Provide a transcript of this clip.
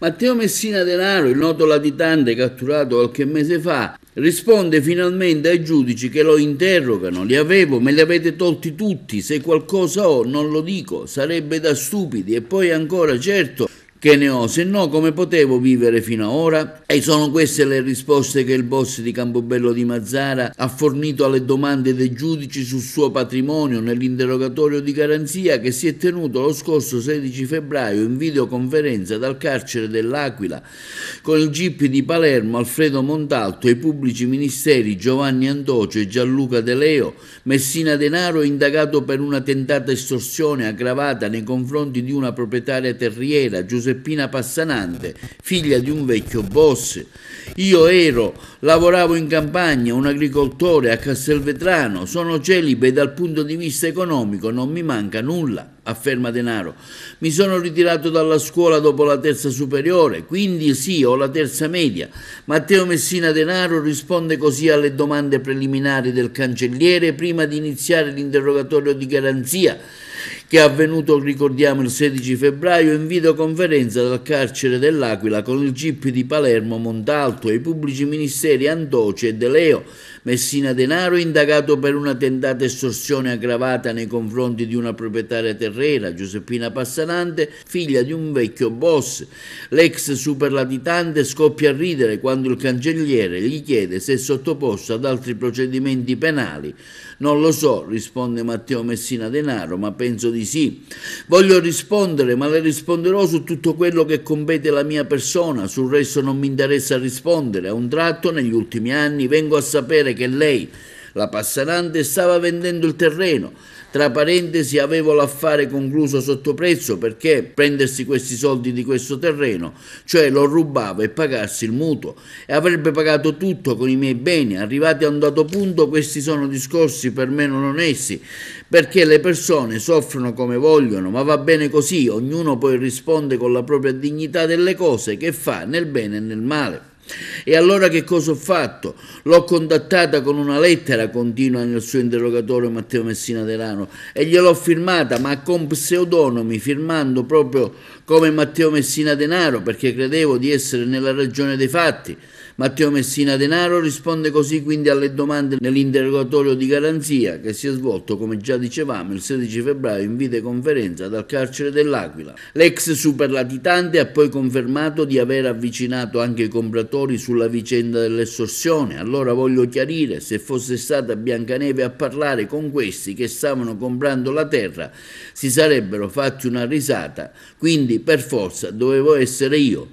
Matteo Messina Denaro, il noto latitante catturato qualche mese fa, risponde finalmente ai giudici che lo interrogano. Li avevo, me li avete tolti tutti, se qualcosa ho non lo dico, sarebbe da stupidi. E poi ancora, certo, che ne ho, se no come potevo vivere fino ad ora? E sono queste le risposte che il boss di Campobello di Mazzara ha fornito alle domande dei giudici sul suo patrimonio nell'interrogatorio di garanzia che si è tenuto lo scorso 16 febbraio in videoconferenza dal carcere dell'Aquila con il GIP di Palermo Alfredo Montalto e i pubblici ministeri Giovanni Andocio e Gianluca De Leo, Messina Denaro indagato per una tentata estorsione aggravata nei confronti di una proprietaria terriera Giuseppe Giuseppina Passanante, figlia di un vecchio boss. Io ero, lavoravo in campagna, un agricoltore a Castelvetrano, sono celibe e dal punto di vista economico non mi manca nulla afferma Denaro. Mi sono ritirato dalla scuola dopo la terza superiore, quindi sì, ho la terza media. Matteo Messina Denaro risponde così alle domande preliminari del cancelliere prima di iniziare l'interrogatorio di garanzia che è avvenuto, ricordiamo, il 16 febbraio in videoconferenza dal carcere dell'Aquila con il GIP di Palermo, Montalto e i pubblici ministeri Andoce e De Leo Messina Denaro è indagato per una tentata estorsione aggravata nei confronti di una proprietaria terrena, Giuseppina Passanante, figlia di un vecchio boss. L'ex superlatitante scoppia a ridere quando il cancelliere gli chiede se è sottoposto ad altri procedimenti penali. Non lo so, risponde Matteo Messina Denaro, ma penso di sì. Voglio rispondere, ma le risponderò su tutto quello che compete la mia persona, sul resto non mi interessa rispondere. A un tratto, negli ultimi anni, vengo a sapere leggere che lei, la passanante, stava vendendo il terreno. Tra parentesi avevo l'affare concluso sotto prezzo perché prendersi questi soldi di questo terreno, cioè lo rubavo e pagarsi il mutuo e avrebbe pagato tutto con i miei beni. Arrivati a un dato punto questi sono discorsi per me non onesti perché le persone soffrono come vogliono, ma va bene così, ognuno poi risponde con la propria dignità delle cose che fa nel bene e nel male. E allora che cosa ho fatto? L'ho contattata con una lettera, continua nel suo interrogatorio Matteo Messina Delano, e gliel'ho firmata, ma con pseudonimi, firmando proprio come Matteo Messina Denaro, perché credevo di essere nella ragione dei fatti. Matteo Messina Denaro risponde così quindi alle domande nell'interrogatorio di garanzia che si è svolto, come già dicevamo, il 16 febbraio in videoconferenza dal carcere dell'Aquila. L'ex superlatitante ha poi confermato di aver avvicinato anche i compratori sulla vicenda dell'estorsione. Allora voglio chiarire se fosse stata Biancaneve a parlare con questi che stavano comprando la terra si sarebbero fatti una risata, quindi per forza dovevo essere io.